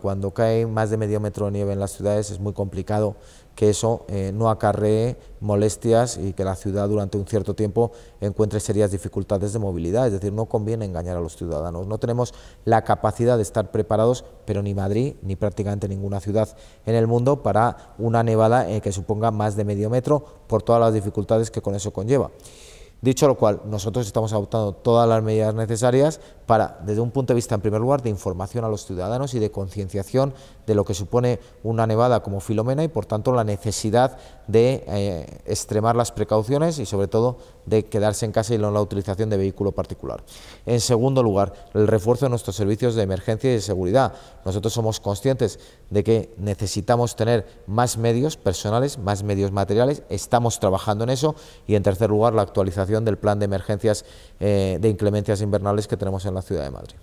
Cuando cae más de medio metro de nieve en las ciudades es muy complicado que eso eh, no acarree molestias y que la ciudad durante un cierto tiempo encuentre serias dificultades de movilidad. Es decir, no conviene engañar a los ciudadanos. No tenemos la capacidad de estar preparados, pero ni Madrid ni prácticamente ninguna ciudad en el mundo para una nevada eh, que suponga más de medio metro por todas las dificultades que con eso conlleva. Dicho lo cual, nosotros estamos adoptando todas las medidas necesarias para, desde un punto de vista, en primer lugar, de información a los ciudadanos y de concienciación de lo que supone una nevada como Filomena y, por tanto, la necesidad de eh, extremar las precauciones y, sobre todo, de quedarse en casa y no la utilización de vehículo particular. En segundo lugar, el refuerzo de nuestros servicios de emergencia y de seguridad. Nosotros somos conscientes de que necesitamos tener más medios personales, más medios materiales, estamos trabajando en eso y en tercer lugar la actualización del plan de emergencias eh, de inclemencias invernales que tenemos en la ciudad de Madrid.